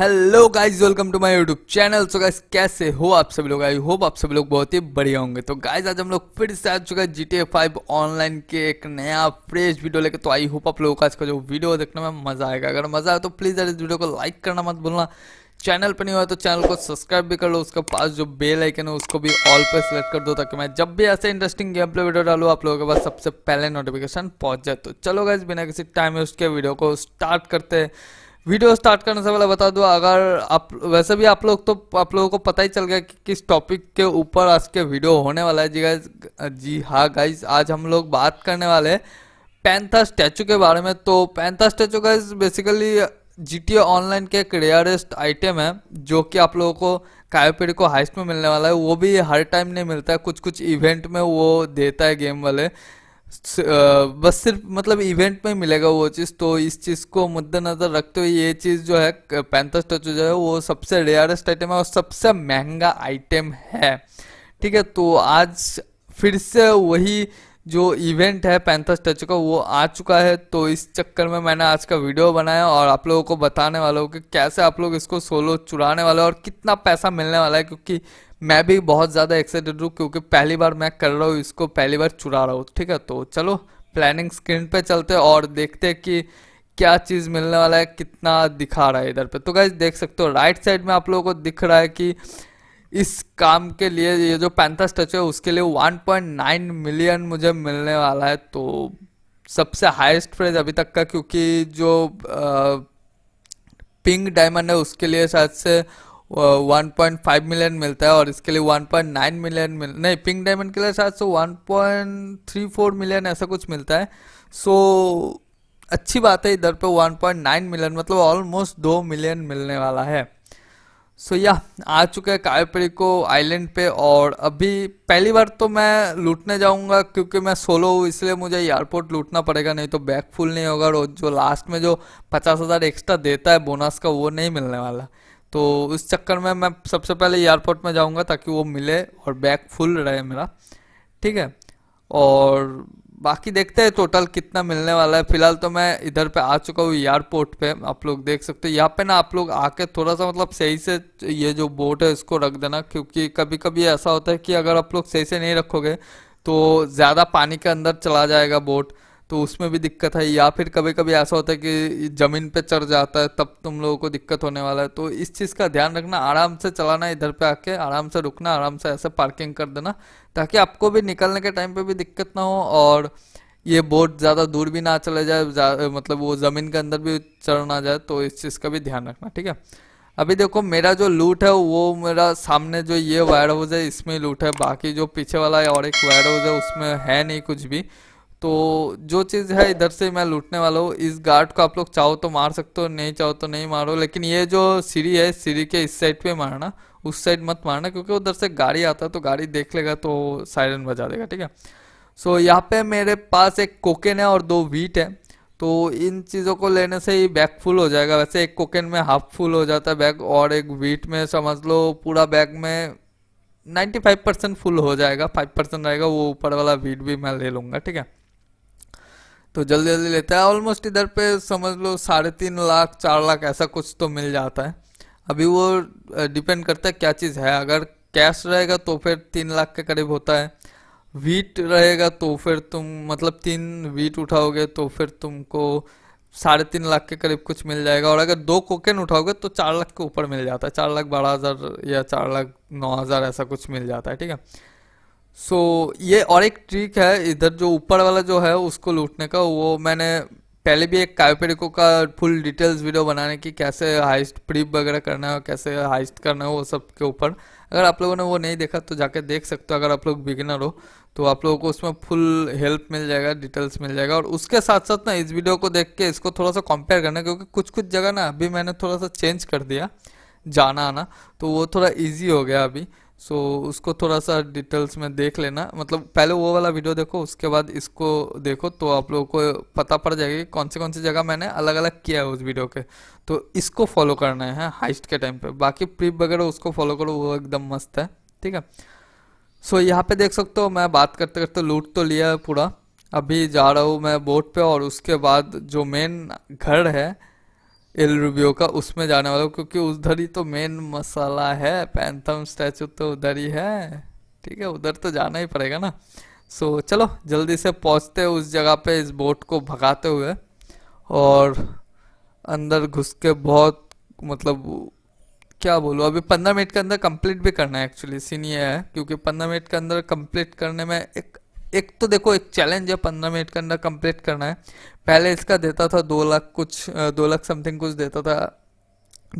hello guys welcome to my YouTube channel so guys कैसे हो आप सभी लोग आई होप आप सभी लोग बहुत ही बढ़िया होंगे तो गाइज आज हम लोग फिर से आ चुका है जीटीए फाइव ऑनलाइन के एक नया फ्रेश वीडियो लेके तो आई होप आप लोगों का इसका जो वीडियो देखने में मजा आएगा अगर मजा आए तो प्लीज़ यार इस वीडियो को लाइक करना मत भूलना चैनल पर नहीं हुआ तो चैनल को सब्सक्राइब भी कर लो उसके पास जो बेल आइकन है उसको भी ऑल पे सेलेक्ट कर दो ताकि मैं जब भी ऐसे इंटरेस्टिंग गेम पे वीडियो डालू आप लोगों के पास सबसे पहले नोटिफिकेशन पहुंच जाए तो चलो गाइज बिना किसी टाइम वेस्ट के वीडियो को स्टार्ट करते हैं वीडियो स्टार्ट करने से पहले बता दूं अगर आप वैसे भी आप लोग तो आप लोगों को पता ही चल गया कि किस टॉपिक के ऊपर आज के वीडियो होने वाला है जी गाइज जी हाँ गाइज आज हम लोग बात करने वाले पैंथा स्टैचू के बारे में तो पैंथा statue guys basically G T online के एक रेयरेस्ट आइटम है जो कि आप लोगों को कायोपेड को हाइस्ट में मिलने वाला है वो भी हर टाइम नहीं मिलता है कुछ कुछ इवेंट में वो देता है गेम वाले बस सिर्फ मतलब इवेंट में मिलेगा वो चीज़ तो इस चीज़ को मद्देनज़र रखते हुए ये चीज़ जो है पैंथर स्टैचू जो है वो सबसे रेयरेस्ट आइटम है और सबसे महंगा आइटम है ठीक है तो आज फिर से वही जो इवेंट है पैंथर स्टैचू का वो आ चुका है तो इस चक्कर में मैंने आज का वीडियो बनाया और आप लोगों को बताने वाला हूँ कि कैसे आप लोग इसको सोलो चुराने वाले और कितना पैसा मिलने वाला है क्योंकि मैं भी बहुत ज़्यादा एक्साइटेड हूँ क्योंकि पहली बार मैं कर रहा हूँ इसको पहली बार चुरा रहा हूँ ठीक है तो चलो प्लानिंग स्क्रीन पे चलते हैं और देखते हैं कि क्या चीज़ मिलने वाला है कितना दिखा रहा है इधर पे तो गाइज देख सकते हो राइट साइड में आप लोगों को दिख रहा है कि इस काम के लिए ये जो पैंथा स्टैचू है उसके लिए वन मिलियन मुझे मिलने वाला है तो सबसे हाइस्ट प्राइज अभी तक का क्योंकि जो आ, पिंक डायमंड है उसके लिए शायद से 1.5 मिलियन मिलता है और इसके लिए 1.9 मिलियन मिल नहीं पिंक डायमंड के लिए शायद सो 1.34 मिलियन ऐसा कुछ मिलता है सो so, अच्छी बात है इधर पे 1.9 मिलियन मतलब ऑलमोस्ट दो मिलियन मिलने वाला है सो so, या yeah, आ चुके हैं को आइलैंड पे और अभी पहली बार तो मैं लूटने जाऊंगा क्योंकि मैं सोलो हूँ इसलिए मुझे एयरपोर्ट लूटना पड़ेगा नहीं तो बैग फुल नहीं होगा और जो लास्ट में जो पचास हज़ार एक्स्ट्रा देता है बोनस का वो नहीं मिलने वाला तो इस चक्कर में मैं सबसे पहले एयरपोर्ट में जाऊंगा ताकि वो मिले और बैग फुल रहे मेरा ठीक है और बाकी देखते हैं टोटल कितना मिलने वाला है फिलहाल तो मैं इधर पे आ चुका हूँ एयरपोर्ट पे आप लोग देख सकते हो यहाँ पे ना आप लोग आके थोड़ा सा मतलब सही से ये जो बोट है इसको रख देना क्योंकि कभी कभी ऐसा होता है कि अगर आप लोग सही से नहीं रखोगे तो ज़्यादा पानी के अंदर चला जाएगा बोट तो उसमें भी दिक्कत है या फिर कभी कभी ऐसा होता है कि ज़मीन पे चढ़ जाता है तब तुम लोगों को दिक्कत होने वाला है तो इस चीज़ का ध्यान रखना आराम से चलाना इधर पे आके आराम से रुकना आराम से ऐसे पार्किंग कर देना ताकि आपको भी निकलने के टाइम पे भी दिक्कत ना हो और ये बोट ज़्यादा दूर भी ना चले जाए मतलब वो ज़मीन के अंदर भी चढ़ ना जाए तो इस चीज़ का भी ध्यान रखना ठीक है अभी देखो मेरा जो लूट है वो मेरा सामने जो ये वायर हाउस है इसमें लूट है बाकी जो पीछे वाला है और एक वायर हाउस है उसमें है नहीं कुछ भी तो जो चीज़ है इधर से मैं लूटने वाला हूँ इस गार्ड को आप लोग चाहो तो मार सकते हो नहीं चाहो तो नहीं मारो लेकिन ये जो सीढ़ी है सीढ़ी के इस साइड पे मारना उस साइड मत मारना क्योंकि उधर से गाड़ी आता है तो गाड़ी देख लेगा तो सायरन बजा देगा ठीक है सो so, यहाँ पे मेरे पास एक कोकेन है और दो वीट है तो इन चीज़ों को लेने से ही बैग फुल हो जाएगा वैसे एक कोकेन में हाफ फुल हो जाता है बैग और एक वीट में समझ लो पूरा बैग में 95 परसेंट फुल हो जाएगा 5 परसेंट रहेगा वो ऊपर वाला वीट भी मैं ले लूँगा ठीक है तो जल्दी जल्दी लेता है ऑलमोस्ट इधर पे समझ लो साढ़े तीन लाख चार लाख ऐसा कुछ तो मिल जाता है अभी वो डिपेंड करता है क्या चीज़ है अगर कैश रहेगा तो फिर तीन लाख के करीब होता है वीट रहेगा तो फिर तुम मतलब तीन वीट उठाओगे तो फिर तुमको साढ़े तीन लाख के करीब कुछ मिल जाएगा और अगर दो कोकेन उठाओगे तो चार लाख के ऊपर मिल जाता है चार लाख बारह हज़ार या चार लाख नौ हज़ार ऐसा कुछ मिल जाता है ठीक है सो so, ये और एक ट्रिक है इधर जो ऊपर वाला जो है उसको लूटने का वो मैंने पहले भी एक कायोपेडिको का फुल डिटेल्स वीडियो बनाने की कैसे हाइस्ट प्रीप वगैरह करना है कैसे हाइस्ट करना है वो सब के ऊपर अगर आप लोगों ने वो नहीं देखा तो जाके देख सकते हो अगर आप लोग बिगिनर हो तो आप लोगों को उसमें फुल हेल्प मिल जाएगा डिटेल्स मिल जाएगा और उसके साथ साथ ना इस वीडियो को देख के इसको थोड़ा सा कंपेयर करना क्योंकि कुछ कुछ जगह ना अभी मैंने थोड़ा सा चेंज कर दिया जाना आना तो वो थोड़ा ईजी हो गया अभी सो so, उसको थोड़ा सा डिटेल्स में देख लेना मतलब पहले वो वाला वीडियो देखो उसके बाद इसको देखो तो आप लोगों को पता पड़ जाएगा कौन से कौन सी जगह मैंने अलग अलग किया है उस वीडियो के तो इसको फॉलो करना है हाइस्ट के टाइम पे बाकी प्रिप वगैरह उसको फॉलो करो वो एकदम मस्त है ठीक है सो so, यहाँ पे देख सकते हो मैं बात करते करते लूट तो लिया है पूरा अभी जा रहा हूँ मैं बोट पर और उसके बाद जो मेन घर है एल रूबियो का उसमें जाने वाला हूँ क्योंकि उधर ही तो मेन मसाला है पैंथम स्टैचू तो उधर ही है ठीक है उधर तो जाना ही पड़ेगा ना सो so, चलो जल्दी से पहुँचते उस जगह पे इस बोट को भगाते हुए और अंदर घुस के बहुत मतलब क्या बोलूँ अभी पंद्रह मिनट के अंदर कंप्लीट भी करना है एक्चुअली सीन ये है क्योंकि पंद्रह मिनट के अंदर कंप्लीट करने में एक एक तो देखो एक चैलेंज है पंद्रह मिनट के अंदर कंप्लीट करना है पहले इसका देता था दो लाख कुछ दो लाख समथिंग कुछ देता था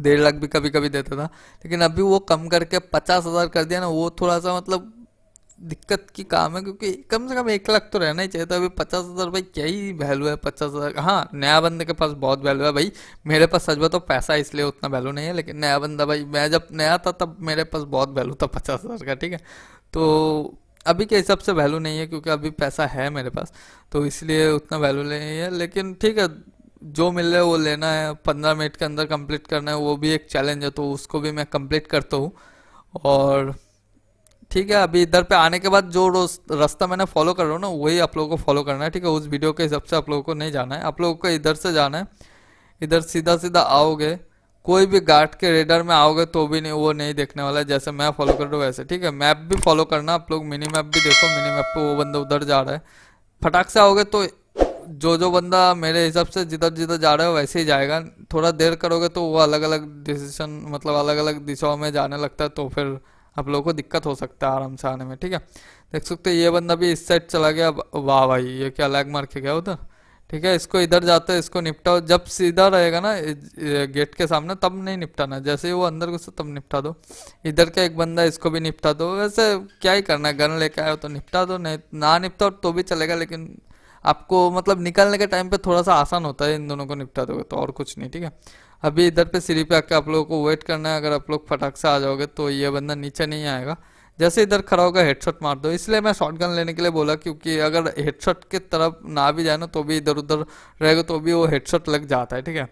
डेढ़ लाख भी कभी कभी देता था लेकिन अभी वो कम करके पचास हज़ार कर दिया ना वो थोड़ा सा मतलब दिक्कत की काम है क्योंकि कम से कम एक लाख तो रहना ही चाहिए था अभी पचास हज़ार भाई क्या ही वैल्यू है पचास हज़ार हाँ नया बंदे के पास बहुत वैल्यू है भाई मेरे पास सच तो पैसा इसलिए उतना वैल्यू नहीं है लेकिन नया बंदा भाई मैं जब नया था तब मेरे पास बहुत वैल्यू था पचास हज़ार का ठीक है तो अभी के हिसाब से वैल्यू नहीं है क्योंकि अभी पैसा है मेरे पास तो इसलिए उतना वैल्यू नहीं है लेकिन ठीक है जो मिल रहा है वो लेना है पंद्रह मिनट के अंदर कंप्लीट करना है वो भी एक चैलेंज है तो उसको भी मैं कंप्लीट करता हूँ और ठीक है अभी इधर पे आने के बाद जो रोज रास्ता मैंने फॉलो कर रहा हूँ ना वही आप लोगों को फॉलो करना है ठीक है उस वीडियो के हिसाब से आप लोगों को नहीं जाना है आप लोगों को इधर से जाना है इधर सीधा सीधा आओगे कोई भी गार्ड के रेडर में आओगे तो भी नहीं वो नहीं देखने वाला जैसे मैं फॉलो कर रहा हूँ वैसे ठीक है मैप भी फॉलो करना आप लोग मिनी मैप भी देखो मिनी मैप पे वो बंदा उधर जा रहा है फटाक से आओगे तो जो जो बंदा मेरे हिसाब से जिधर जिधर जा रहा है वैसे ही जाएगा थोड़ा देर करोगे तो वो अलग अलग डिसीजन मतलब अलग अलग दिशाओं में जाने लगता है तो फिर आप लोगों को दिक्कत हो सकता है आराम से आने में ठीक है देख सकते ये बंदा भी इस साइड चला गया वाह भाई ये क्या लैग मार के गया उधर ठीक है इसको इधर जाते इसको निपटाओ जब सीधा रहेगा ना गेट के सामने तब नहीं निपटाना जैसे ही वो अंदर घुसा तब निपटा दो इधर का एक बंदा इसको भी निपटा दो वैसे क्या ही करना है गन लेके आए हो तो निपटा दो नहीं ना निपटाओ तो भी चलेगा लेकिन आपको मतलब निकलने के टाइम पे थोड़ा सा आसान होता है इन दोनों को निपटा दोगे तो और कुछ नहीं ठीक है अभी इधर पे सीढ़ी पे आके आप लोगों को वेट करना है अगर आप लोग फटाक से आ जाओगे तो ये बंदा नीचे नहीं आएगा जैसे इधर खड़ा होगा हेडशॉट मार दो इसलिए मैं शॉटगन लेने के लिए बोला क्योंकि अगर हेडशॉट की तरफ ना भी जाए ना तो भी इधर उधर रहेगा तो भी वो हेडशॉट लग जाता है ठीक है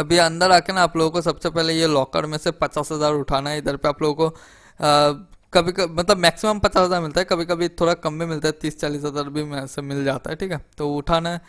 अभी अंदर आके ना आप लोगों को सबसे पहले ये लॉकर में से पचास हज़ार उठाना है इधर पे आप लोगों को आ, कभी कभी मतलब मैक्सिमम पचास हज़ार मिलता है कभी कभी थोड़ा कम भी मिलता है तीस चालीस हज़ार भी से मिल जाता है ठीक है तो उठाना है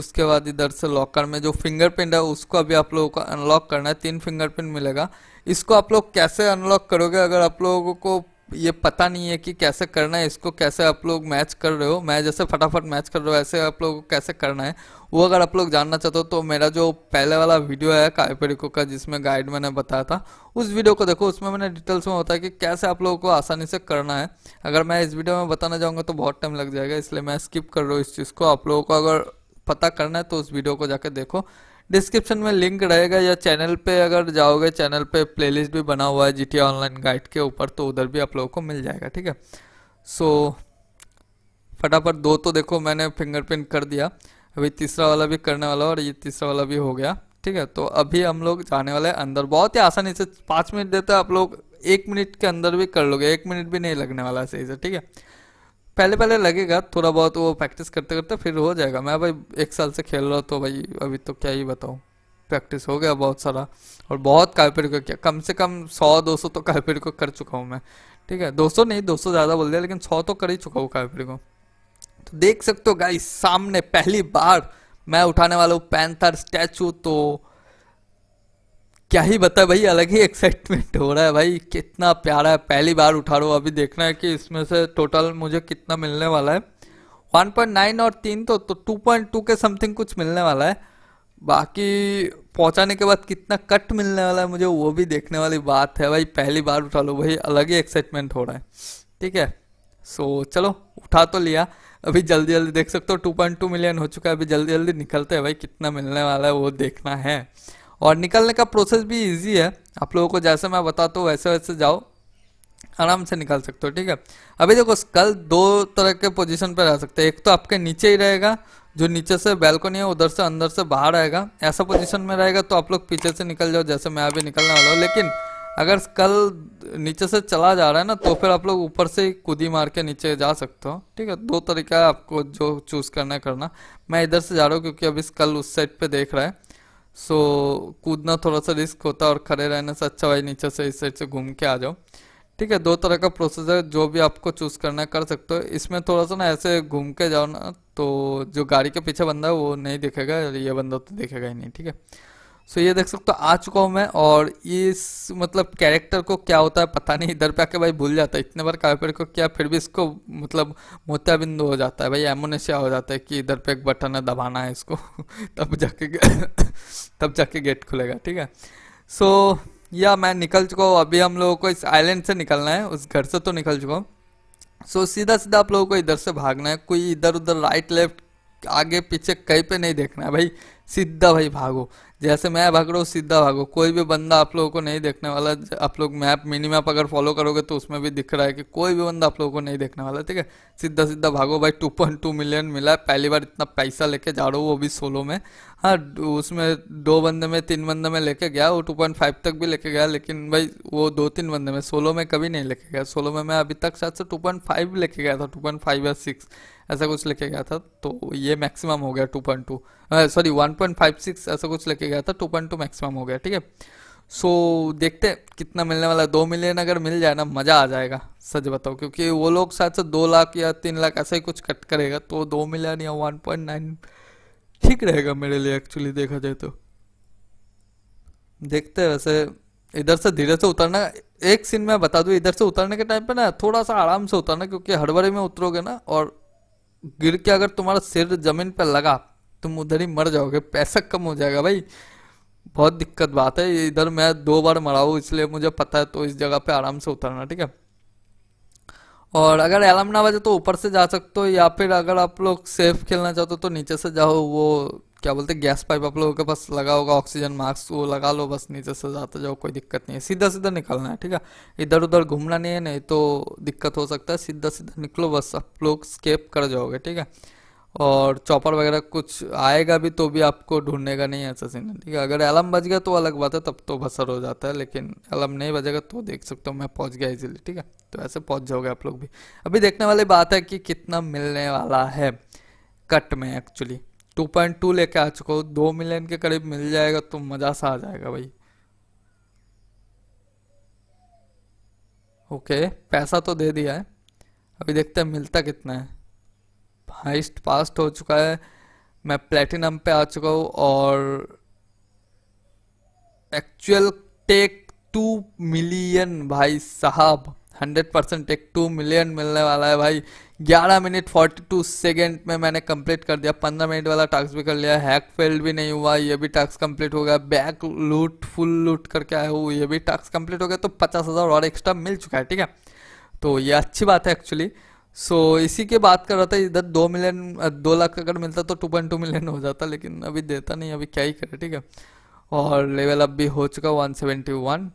उसके बाद इधर से लॉकर में जो फिंगरप्रिंट है उसको अभी आप लोगों को अनलॉक करना है तीन फिंगरप्रिंट मिलेगा इसको आप लोग कैसे अनलॉक करोगे अगर आप लोगों को ये पता नहीं है कि कैसे करना है इसको कैसे आप लोग मैच कर रहे हो मैं जैसे फटाफट मैच कर रहा हूँ ऐसे आप लोगों को कैसे करना है वो अगर आप लोग जानना चाहते हो तो मेरा जो पहले वाला वीडियो है कायपेरिको का जिसमें गाइड मैंने बताया था उस वीडियो को देखो उसमें मैंने डिटेल्स में होता है कि कैसे आप लोगों को आसानी से करना है अगर मैं इस वीडियो में बताना चाहूँगा तो बहुत टाइम लग जाएगा इसलिए मैं स्किप कर रहा हूँ इस चीज़ को आप लोगों को अगर पता करना है तो उस वीडियो को जाकर देखो डिस्क्रिप्शन में लिंक रहेगा या चैनल पे अगर जाओगे चैनल पे प्लेलिस्ट भी बना हुआ है जी ऑनलाइन गाइड के ऊपर तो उधर भी आप लोगों को मिल जाएगा ठीक है सो so, फटाफट दो तो देखो मैंने फिंगरप्रिंट कर दिया अभी तीसरा वाला भी करने वाला और ये तीसरा वाला भी हो गया ठीक है तो अभी हम लोग जाने वाले हैं अंदर बहुत ही आसानी से पाँच मिनट देते हैं आप लोग एक मिनट के अंदर भी कर लोगे एक मिनट भी नहीं लगने वाला सही से ठीक है पहले पहले लगेगा थोड़ा बहुत वो प्रैक्टिस करते करते फिर हो जाएगा मैं भाई एक साल से खेल रहा हूँ तो भाई अभी तो क्या ही बताऊँ प्रैक्टिस हो गया बहुत सारा और बहुत कार्पेट को किया कम से कम सौ दो सौ तो कार्पेट को कर चुका हूँ मैं ठीक है दो सौ नहीं दो सौ ज़्यादा बोल दिया लेकिन सौ तो कर ही चुका हूँ कार्पेट को तो देख सकते हो गाइस सामने पहली बार मैं उठाने वाला हूँ पैंथर स्टैचू तो क्या ही बता भाई अलग ही एक्साइटमेंट हो रहा है भाई कितना प्यारा है पहली बार उठा रहा हूँ अभी देखना है कि इसमें से टोटल मुझे कितना मिलने वाला है 1.9 और तीन तो, तो 2.2 के समथिंग कुछ मिलने वाला है बाकी पहुंचाने के बाद कितना कट मिलने वाला है मुझे वो भी देखने वाली बात है भाई पहली बार उठा लो भाई अलग ही एक्साइटमेंट हो रहा है ठीक है सो चलो उठा तो लिया अभी जल्दी जल्दी देख सकते हो 2.2 मिलियन हो चुका है अभी जल्दी जल्दी निकलते हैं भाई कितना मिलने वाला है वो देखना है और निकलने का प्रोसेस भी ईजी है आप लोगों को जैसे मैं बताता हूँ वैसे वैसे जाओ आराम से निकाल सकते हो ठीक है अभी देखो स्कल दो तरह के पोजीशन पर रह सकते हैं एक तो आपके नीचे ही रहेगा जो नीचे से बैलकोनी है उधर से अंदर से बाहर आएगा ऐसा पोजिशन में रहेगा तो आप लोग पीछे से निकल जाओ जैसे मैं अभी निकलने वाला हूँ लेकिन अगर स्कल नीचे से चला जा रहा है ना तो फिर आप लोग ऊपर से ही कूदी मार के नीचे जा सकते हो ठीक है दो तरीका है आपको जो चूज़ करना है करना मैं इधर से जा रहा हूँ क्योंकि अभी स्कल उस साइड पे देख रहा है सो so, कूदना थोड़ा सा रिस्क होता है और खड़े रहने से अच्छा भाई नीचे से इस साइड से घूम के आ जाओ ठीक है दो तरह का प्रोसेस है जो भी आपको चूज़ करना कर सकते हो इसमें थोड़ा सा ना ऐसे घूम के जाओ ना तो जो गाड़ी के पीछे बंदा है वो नहीं दिखेगा ये बंदा तो दिखेगा ही नहीं ठीक है सो so, ये देख सकते हो आ चुका हूँ मैं और इस मतलब कैरेक्टर को क्या होता है पता नहीं इधर पे आके भाई भूल जाता है इतने बार कैरेक्टर को क्या फिर भी इसको मतलब मोतियाबिंदु हो जाता है भाई एमोनेशिया हो जाता है कि इधर पे एक बटन है दबाना है इसको तब जाके तब जाके गेट खुलेगा ठीक है सो so, या मैं निकल चुका हूँ अभी हम लोगों को इस आइलैंड से निकलना है उस घर से तो निकल चुका हूँ सो so, सीधा सीधा आप लोगों को इधर से भागना है कोई इधर उधर राइट लेफ्ट आगे पीछे कहीं पे नहीं देखना है भाई सीधा भाई भागो जैसे मैं भाग रहा हूँ सीधा भागो कोई भी बंदा आप लोगों को नहीं देखने वाला आप लोग मैप मिनी मैप अगर फॉलो करोगे तो उसमें भी दिख रहा है कि कोई भी बंदा आप लोगों को नहीं देखने वाला ठीक है सीधा सीधा भागो भाई टू पॉइंट टू मिलियन मिला है पहली बार इतना पैसा लेके जा रहा हूँ वो भी सोलो में हाँ उसमें दो बंदे में तीन बंदे में लेके गया वो टू पॉइंट फाइव तक भी लेके गया लेकिन भाई वो दो तीन बंदे में सोलो में कभी नहीं लेके गया सोलो में मैं अभी तक शायद से टू पॉइंट फाइव लेके गया था टू पॉइंट फाइव या सिक्स ऐसा कुछ लेके गया था तो ये मैक्सिमम हो गया two point two sorry one point five six ऐसा कुछ लेके गया था टू पॉइंट टू मैक्सिमम हो गया ठीक है सो so, देखते कितना मिलने वाला दो मिलियन अगर मिल जाए ना मज़ा आ जाएगा सच बताओ क्योंकि वो लोग शायद से दो लाख या तीन लाख ऐसा ही कुछ कट करेगा तो दो मिलियन या वन पॉइंट नाइन ठीक रहेगा मेरे लिए एक्चुअली देखा जाए तो देखते वैसे इधर से धीरे से उतरना एक सीन में बता दू इधर से उतरने के टाइम पे ना थोड़ा सा आराम से उतरना क्योंकि हड़बड़े में उतरोगे ना और गिर के अगर तुम्हारा सिर जमीन पर लगा तुम उधर ही मर जाओगे पैसा कम हो जाएगा भाई बहुत दिक्कत बात है इधर मैं दो बार मरा हूँ इसलिए मुझे पता है तो इस जगह पे आराम से उतरना ठीक है और अगर अलार्म ना बजे तो ऊपर से जा सकते हो या फिर अगर आप लोग सेफ खेलना चाहते हो तो नीचे से जाओ वो क्या बोलते हैं गैस पाइप आप लोगों के पास लगा होगा ऑक्सीजन मास्क वो लगा लो बस नीचे से जाते जाओ कोई दिक्कत नहीं है सीधा सीधा निकलना है ठीक है इधर उधर घूमना नहीं है नहीं तो दिक्कत हो सकता है सीधा सीधा निकलो बस आप लोग स्केप कर जाओगे ठीक है और चॉपर वगैरह कुछ आएगा भी तो भी आपको ढूंढने का नहीं है ऐसा सीन ठीक है अगर अलम बज गया तो अलग बात है तब तो बसर हो जाता है लेकिन अलम नहीं बजेगा तो देख सकते हो मैं पहुंच गया इजीली ठीक है तो ऐसे पहुंच जाओगे आप लोग भी अभी देखने वाली बात है कि कितना मिलने वाला है कट में एक्चुअली टू पॉइंट टू लेके आ चुका हूँ दो मिलियन के करीब मिल जाएगा तो मज़ा सा आ जाएगा भाई ओके पैसा तो दे दिया है अभी देखते हैं मिलता कितना है हाइस्ट पास्ट हो चुका है मैं प्लेटिनम पे आ चुका हूँ और एक्चुअल टेक टू मिलियन भाई साहब hundred percent take two million मिलने वाला है भाई 11 मिनट 42 सेकंड में मैंने कंप्लीट कर दिया 15 मिनट वाला टास्क भी कर लिया हैक फेल्ड भी नहीं हुआ ये भी टास्क कंप्लीट हो गया बैक लूट फुल लूट करके आया हूँ ये भी टास्क कंप्लीट हो गया तो पचास हज़ार और एक्स्ट्रा मिल चुका है ठीक है तो ये अच्छी बात है एक्चुअली सो so, इसी के बात कर रहा था इधर दो मिलियन दो लाख अगर मिलता तो टू पॉइंट टू मिलियन हो जाता लेकिन अभी देता नहीं अभी क्या ही करे ठीक है और लेवल अप भी हो चुका वन सेवेंटी वन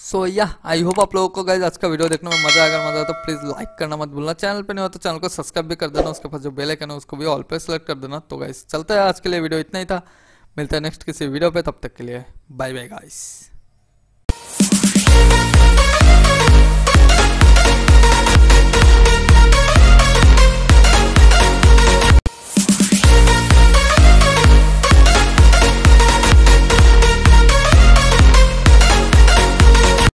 सो या आई होप आप लोगों को गाइज आज का वीडियो देखने में मजा आएगा मजा आया तो प्लीज़ लाइक करना मत भूलना चैनल पे नहीं हो तो चैनल को सब्सक्राइब भी कर देना उसके पास जो बेल आइकन है उसको भी ऑल पे सेलेक्ट कर देना तो गाइज चलते हैं आज के लिए वीडियो इतना ही था मिलता है नेक्स्ट किसी वीडियो पे तब तक के लिए बाय बाय गाइस